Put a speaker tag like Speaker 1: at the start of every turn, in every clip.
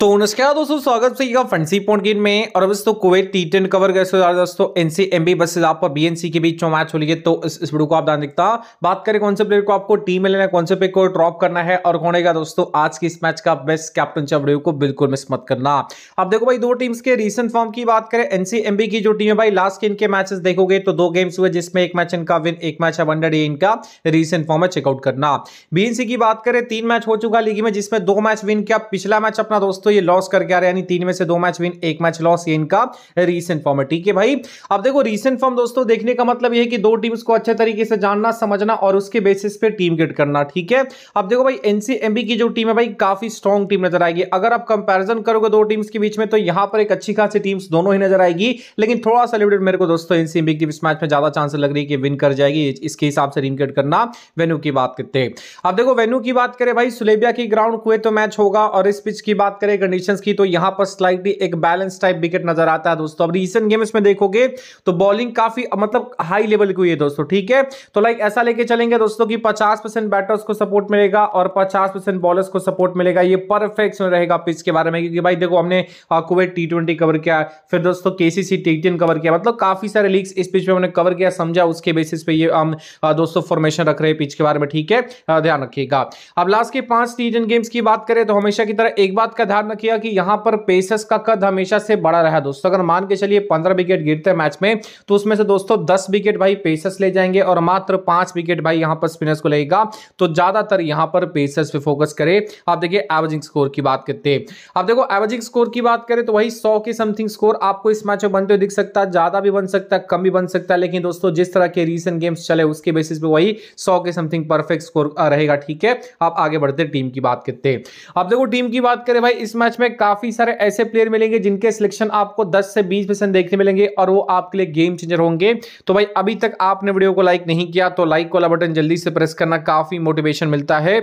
Speaker 1: तो नमस्कार दोस्तों स्वागत है फंसी पॉइंट गेम में और अब दोस्तों कुवैत टी टेन कवर गए दोस्तों एनसीएमबी बसेस आपका बीएनसी के बीच जो मैच हो है तो इस, इस वीडियो को आप ध्यान दिखता बात करें कौन से प्लेयर को आपको टीम में लेना है कौन से प्लेयर को ड्रॉप करना है और कौन है दोस्तों आज की इस मैच का बेस्ट कैप्टन चाह वीडियो को बिल्कुल मिस मत करना आप देखो भाई दो टीम्स के रिसेंट फॉर्म की बात करें एनसीएमबी की जो टीम है भाई लास्ट के इनके मैचेस देखोगे तो दो गेम्स हुए जिसमें एक मैच इनका विन एक मैच है वनडे इनका रिसेंट फॉर्म है चेकआउट करना बीएनसी की बात करें तीन मैच हो चुका लीग में जिसमें दो मैच विन किया पिछला मैच अपना दोस्तों दोस्तों ये लॉस करके आ रहे यानी तीन में से दो मैच विन एक मैच लॉस ये इनका रीसेंट फॉर्म है ठीक है भाई अब देखो रीसेंट फॉर्म दोस्तों देखने का मतलब ये है कि दो टीम्स को अच्छे तरीके से जानना समझना और उसके बेसिस पे टीम गेट करना ठीक है अब देखो भाई एनसीएमबी की जो टीम है भाई काफी स्ट्रॉन्ग टीम नजर आएगी अगर आप कंपेरिजन करोगे दो टीम्स के बीच में तो यहां पर एक अच्छी खासी टीम्स दोनों ही नजर आएगी लेकिन थोड़ा सा लिमिटेड मेरे को दोस्तों एनसीएमबी की इस मैच में ज्यादा चांस लग रही है कि विन कर जाएगी इसके हिसाब से टीम गेट करना वेन्यू की बात करते हैं अब देखो वेन्यू की बात करें भाई सुलेबिया की ग्राउंड कुए तो मैच होगा और इस पिच की बात करें सारी कंडीशन की तो यहां पर स्लाइटली एक बैलेंस टाइप विकेट नजर आता है दोस्तों अब रिसेंट गेम इसमें देखोगे तो बॉलिंग काफी मतलब हाई लेवल की हुई है दोस्तों ठीक है तो लाइक ऐसा लेके चलेंगे दोस्तों की पचास परसेंट बैटर्स को सपोर्ट मिलेगा और पचास परसेंट बॉलर्स को सपोर्ट मिलेगा ये परफेक्ट रहेगा पिच के बारे में क्योंकि भाई देखो हमने कुवैत टी ट्वेंटी कवर किया फिर दोस्तों केसीसी टी कवर किया मतलब काफी सारे लीग इस पिच पे हमने कवर किया समझा उसके बेसिस पे ये हम दोस्तों फॉर्मेशन रख रहे हैं पिच के बारे में ठीक है ध्यान रखिएगा अब लास्ट के पांच टी गेम्स की बात करें तो हमेशा की तरह एक बात का ध्यान ध्यान रखिएगा कि यहां पर पेसर्स का कद हमेशा से बड़ा रहा दोस्तों अगर मान के चलिए पंद्रह विकेट गिरते मैच में तो उसमें से दोस्तों दस विकेट भाई पेसर्स ले जाएंगे और मात्र पांच विकेट भाई यहां पर स्पिनर्स को लेगा तो ज्यादातर यहां पर पेसर्स पे फोकस करें आप देखिए एवरेजिंग स्कोर की बात करते आप देखो एवरेजिंग स्कोर की बात करें तो वही सौ के समथिंग स्कोर आपको इस मैच में बनते हुए दिख सकता है ज्यादा भी बन सकता है कम भी बन सकता है लेकिन दोस्तों जिस तरह के रीसेंट गेम्स चले उसके बेसिस पे वही सौ के समथिंग परफेक्ट स्कोर रहेगा ठीक है आप आगे बढ़ते टीम की बात करते हैं आप देखो टीम की बात करें भाई इस मैच में काफी सारे ऐसे प्लेयर मिलेंगे जिनके सिलेक्शन आपको 10 से 20 परसेंट देखने मिलेंगे और वो आपके लिए गेम चेंजर होंगे तो भाई अभी तक आपने वीडियो को लाइक नहीं किया तो लाइक वाला बटन जल्दी से प्रेस करना काफी मोटिवेशन मिलता है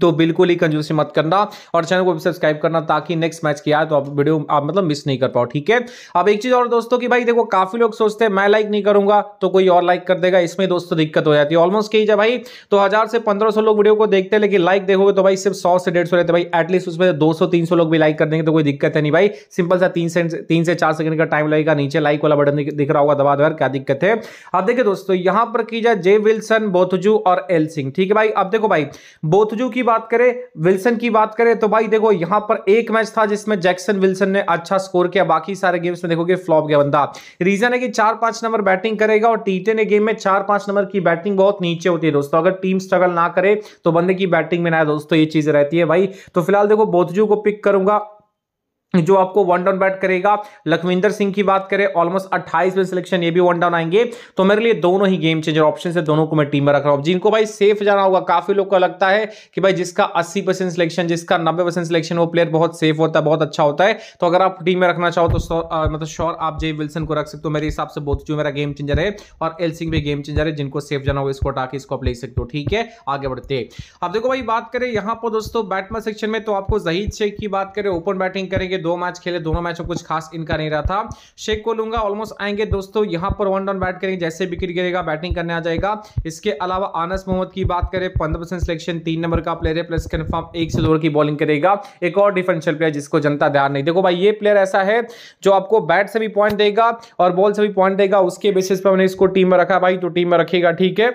Speaker 1: तो बिल्कुल ही कंजूसी मत करना और चैनल को भी सब्सक्राइब करना ताकि नेक्स्ट मैच किया तो आप वीडियो आप मतलब मिस नहीं कर पाओ ठीक है अब एक चीज़ और दोस्तों कि भाई देखो काफ़ी लोग सोचते हैं मैं लाइक नहीं करूंगा तो कोई और लाइक कर देगा इसमें दोस्तों दिक्कत हो जाती है ऑलमोस्ट कही जाए भाई तो हज़ार से पंद्रह लोग वीडियो को देखते हैं लेकिन लाइक देखोगे तो भाई सिर्फ सौ से डेढ़ रहते भाई एटलीस्ट उसमें दो सौ लोग भी लाइक कर देंगे तो कोई दिक्कत है नहीं भाई सिंपल सा तीन से तीन से चार सेकंड का टाइम लगेगा नीचे लाइक वाला बटन दिख रहा होगा दबा दबा क्या दिक्कत है अब देखिए दोस्तों यहां पर की जाए जे विल्सन बोथजू और एल सिंह ठीक है भाई अब देखो भाई बोथजू की बात करें विल्सन की बात करें तो भाई देखो यहां पर एक मैच था जिसमें जैक्सन विल्सन ने अच्छा स्कोर किया बाकी सारे गेम्स में देखोगे फ्लॉप गया बंदा रीजन है कि चार पांच नंबर बैटिंग करेगा और टीटे ने गेम में चार पांच नंबर की बैटिंग बहुत नीचे होती है दोस्तों अगर टीम स्ट्रगल ना करे तो बंदे की बैटिंग में ना दोस्तों ये चीज रहती है भाई तो फिलहाल देखो बोथजू को पिक करूंगा जो आपको वन डाउन बैट करेगा लखविंदर सिंह की बात करें ऑलमोस्ट अट्ठाईस में सिलेक्शन ये भी वन डाउन आएंगे तो मेरे लिए दोनों ही गेम चेंजर ऑप्शन है दोनों को मैं टीम में रख रहा हूं जिनको भाई सेफ जाना होगा काफी लोग को लगता है कि भाई जिसका 80 परसेंट सिलेक्शन जिसका 90 परसेंट सिलेक्शन वो प्लेयर बहुत सेफ होता है बहुत अच्छा होता है तो अगर आप टीम में रखना चाहो तो आ, मतलब श्योर आप जे विल्सन को रख सकते हो मेरे हिसाब से बहुत जो मेरा गेम चेंजर है और एल सिंह भी गेम चेंजर है जिनको सेफ जाना होगा इसको हटा के इसको आप ले सकते हो ठीक है आगे बढ़ते अब देखो भाई बात करें यहाँ पर दोस्तों बैटमैन सेक्शन में तो आपको जहीद शेख की बात करें ओपन बैटिंग करेंगे दो मैच खेले दोनों मैचों कुछ खास इनका नहीं रहा था शेख को लूंगा ऑलमोस्ट आएंगे दोस्तों यहां पर वन डाउन बैट करेंगे जैसे विकेट गिरेगा बैटिंग करने आ जाएगा इसके अलावा आनस मोहम्मद की बात करें पंद्रह परसेंट सिलेक्शन तीन नंबर का प्लेयर है प्लस कन्फर्म एक से दो की बॉलिंग करेगा एक और डिफेंशियल प्लेयर जिसको जनता ध्यान नहीं देखो भाई ये प्लेयर ऐसा है जो आपको बैट से भी पॉइंट देगा और बॉल से भी पॉइंट देगा उसके बेसिस पर हमने इसको टीम में रखा भाई तो टीम में रखेगा ठीक है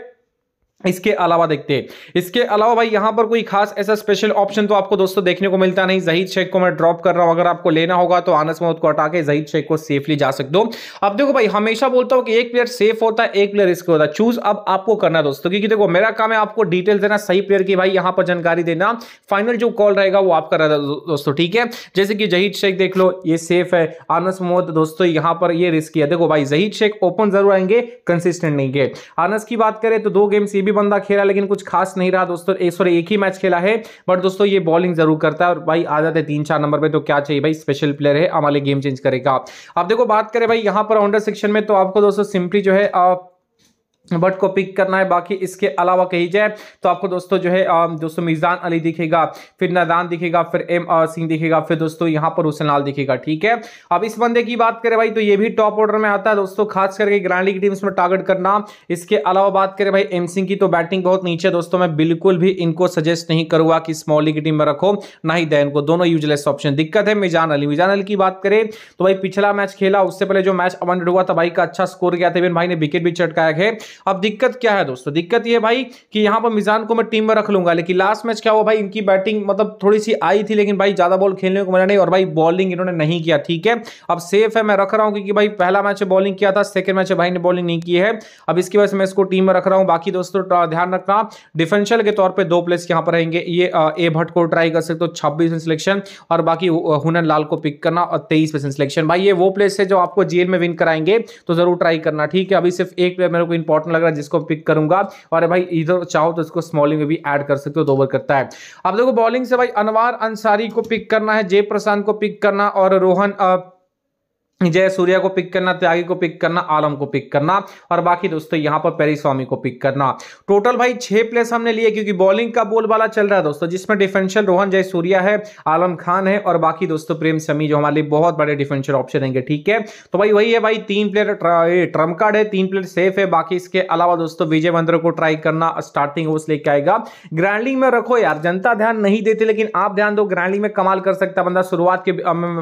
Speaker 1: इसके अलावा देखते हैं इसके अलावा भाई यहां पर कोई खास ऐसा स्पेशल ऑप्शन तो आपको दोस्तों देखने को मिलता नहीं जहीद शेख को मैं ड्रॉप कर रहा हूं अगर आपको लेना होगा तो आनस मोहत को हटा के जहीद शेख को सेफली जा सकते हो अब देखो भाई हमेशा बोलता हूं कि एक प्लेयर सेफ होता है एक प्लेयर रिस्क होता है चूज अब आपको करना दोस्तों क्योंकि देखो मेरा काम है आपको डिटेल देना सही प्लेयर की भाई यहां पर जानकारी देना फाइनल जो कॉल रहेगा वो आपका रहेगा दोस्तों ठीक है जैसे कि जहीद शेख देख लो ये सेफ है आनस मोहत दोस्तों यहां पर ये रिस्क है देखो भाई जहीद शेख ओपन जरूर आएंगे कंसिस्टेंट नहीं है आनस की बात करें तो दो गेम्स ये भी बंदा खेला लेकिन कुछ खास नहीं रहा दोस्तों सॉरी एक ही मैच खेला है बट दोस्तों ये बॉलिंग जरूर करता है और भाई आ जाते तीन चार नंबर पर तो क्या चाहिए भाई स्पेशल प्लेयर है हमारे गेम चेंज करेगा अब देखो बात करें भाई यहाँ पर ऑनडर सेक्शन में तो आपको दोस्तों सिंपली जो है बट को पिक करना है बाकी इसके अलावा कही जाए तो आपको दोस्तों जो है दोस्तों मिजान अली दिखेगा फिर नदान दिखेगा फिर एम आर सिंह दिखेगा फिर दोस्तों यहाँ पर लाल दिखेगा ठीक है अब इस बंदे की बात करें भाई तो ये भी टॉप ऑर्डर में आता है दोस्तों खास करके ग्रैंड लीग टीम्स में टारगेट करना इसके अलावा बात करें भाई एम सिंह की तो बैटिंग बहुत नीचे दोस्तों मैं बिल्कुल भी इनको सजेस्ट नहीं करूंगा कि स्मॉल लीग टीम में रखो ना ही दें को दोनों यूजलेस ऑप्शन दिक्कत है मिजान अली मिजान अली की बात करें तो भाई पिछला मैच खेला उससे पहले जो मैच अवन हुआ था भाई का अच्छा स्कोर गया था भाई ने विकेट भी चटकाया है अब दिक्कत क्या है दोस्तों दिक्कत ये भाई कि यहाँ पर मिजान को मैं टीम में रख लूंगा लेकिन लास्ट मैच क्या हुआ भाई इनकी बैटिंग मतलब थोड़ी सी आई थी लेकिन भाई ज्यादा बॉल खेलने को मिला नहीं और भाई बॉलिंग इन्होंने नहीं किया ठीक है अब सेफ है मैं रख रहा हूँ क्योंकि भाई पहला मैच बॉलिंग किया था सेकंड मैच भाई ने बॉलिंग नहीं की है अब इसकी वजह से मैं इसको टीम में रख रहा हूँ बाकी दोस्तों ध्यान रखना डिफेंशियल के तौर पर दो प्लेस यहाँ पर रहेंगे ये ए भट्ट को ट्राई कर सकते हो छब्बीस में सिलेक्शन और बाकी हुनर लाल को पिक करना और तेईस परसेंट सिलेक्शन भाई ये वो प्लेस है जो आपको जेल में विन कराएंगे तो जरूर ट्राई करना ठीक है अभी सिर्फ एक प्लेयर मेरे को इंपॉर्टेंट शॉट लग रहा है जिसको पिक करूंगा और भाई इधर चाहो तो इसको स्मॉलिंग में भी ऐड कर सकते हो दो ओवर करता है अब देखो बॉलिंग से भाई अनवार अंसारी को पिक करना है जय जयप्रशांत को पिक करना और रोहन जय सूर्या को पिक करना त्यागी को पिक करना आलम को पिक करना और बाकी दोस्तों यहाँ पर पेरी स्वामी को पिक करना टोटल भाई छह प्लेस हमने लिए क्योंकि बॉलिंग का बोलबाला चल रहा है दोस्तों जिसमें डिफेंशियल रोहन जय सूर्या है आलम खान है और बाकी दोस्तों प्रेम समी जो हमारे लिए बहुत बड़े डिफेंशियल ऑप्शन रहेंगे ठीक है तो भाई वही है भाई तीन प्लेयर ट्रम्प कार्ड है तीन प्लेयर सेफ है बाकी इसके अलावा दोस्तों विजय मंद्र को ट्राई करना स्टार्टिंग ओवर्स लेके आएगा ग्रैंडिंग में रखो यार जनता ध्यान नहीं देती लेकिन आप ध्यान दो ग्रैंडिंग में कमाल कर सकता बंदा शुरुआत के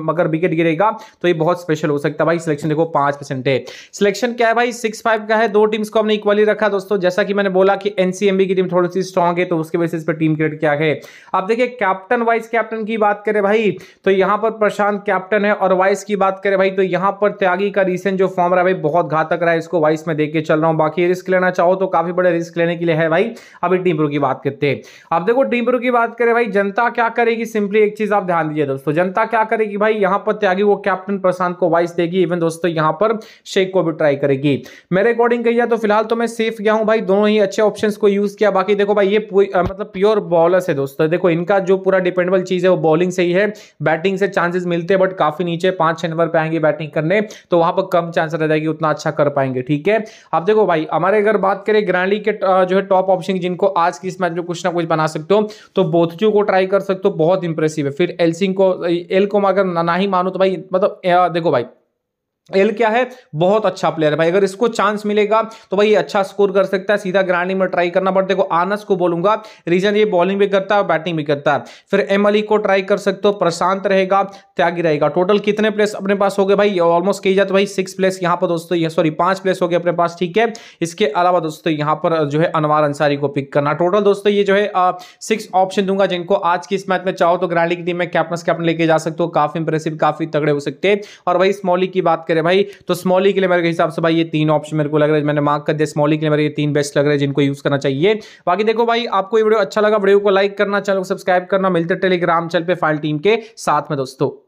Speaker 1: अगर विकेट गिरेगा तो ये बहुत स्पेशल मुश्किल हो सकता है भाई सिलेक्शन देखो पांच परसेंट है सिलेक्शन क्या है भाई सिक्स फाइव का है दो टीम्स को हमने इक्वली रखा दोस्तों जैसा कि मैंने बोला कि एनसीएमबी की टीम थोड़ी सी स्ट्रॉग है तो उसके बेसिस पर टीम क्रिकेट क्या है अब देखिए कैप्टन वाइस कैप्टन की बात करें भाई तो यहां पर प्रशांत कैप्टन है और वाइस की बात करें भाई तो यहां पर त्यागी का रिसेंट जो फॉर्म रहा भाई बहुत घातक रहा है इसको वाइस में देख के चल रहा हूं बाकी रिस्क लेना चाहो तो काफी बड़े रिस्क लेने के लिए है भाई अभी टीम की बात करते हैं अब देखो टीम की बात करें भाई जनता क्या करेगी सिंपली एक चीज आप ध्यान दीजिए दोस्तों जनता क्या करेगी भाई यहां पर त्यागी वो कैप्टन प्रशांत को एडवाइस देगी इवन दोस्तों यहां पर शेख को भी ट्राई करेगी मेरे अकॉर्डिंग कहिए तो फिलहाल तो मैं सेफ गया हूं भाई दोनों ही अच्छे ऑप्शन को यूज किया बाकी देखो भाई ये मतलब प्योर बॉलर्स है दोस्तों देखो इनका जो पूरा डिपेंडेबल चीज है वो बॉलिंग से ही है बैटिंग से चांसेस मिलते हैं बट काफी नीचे पांच छह नंबर पे आएंगे बैटिंग करने तो वहां पर कम चांस रह जाएगी उतना अच्छा कर पाएंगे ठीक है अब देखो भाई हमारे अगर बात करें ग्रैंडली के जो है टॉप ऑप्शन जिनको आज की इस मैच में कुछ ना कुछ बना सकते हो तो बोथचू को ट्राई कर सकते हो बहुत इंप्रेसिव है फिर एलसिंग को एल को अगर ना ही मानो तो भाई मतलब देखो भाई एल क्या है बहुत अच्छा प्लेयर है भाई अगर इसको चांस मिलेगा तो भाई अच्छा स्कोर कर सकता है सीधा ग्रांडी में ट्राई करना पड़ता देखो आनस को बोलूंगा रीजन ये बॉलिंग भी करता है और बैटिंग भी करता है फिर एम अली को ट्राई कर सकते हो प्रशांत रहेगा त्यागी रहेगा टोटल कितने प्लेस अपने पास हो गए भाई ऑलमोस्ट कही जाए तो भाई सिक्स प्लेस यहाँ पर दोस्तों सॉरी पांच प्लेस हो गए अपने पास ठीक है इसके अलावा दोस्तों यहाँ पर जो है अनवार अंसारी को पिक करना टोटल दोस्तों ये जो है सिक्स ऑप्शन दूंगा जिनको आज की इस मैच में चाहो तो ग्रांडी की टीम में कैप्टन कैप्टन लेके जा सकते हो काफी इंप्रेसिव काफी तगड़े हो सकते हैं और भाई स्मॉली की बात करें रहे भाई तो स्मॉली e के लिए मेरे हिसाब से भाई ये तीन ऑप्शन मेरे को लग रहा है मैंने मार्क कर दिया स्मॉली e के लिए मेरे ये तीन बेस्ट लग रहे हैं जिनको यूज करना चाहिए बाकी देखो भाई आपको ये वीडियो अच्छा लगा वीडियो को लाइक करना चैनल को सब्सक्राइब करना मिलते टेलीग्राम चैनल पे फाइल टीम के साथ में दोस्तों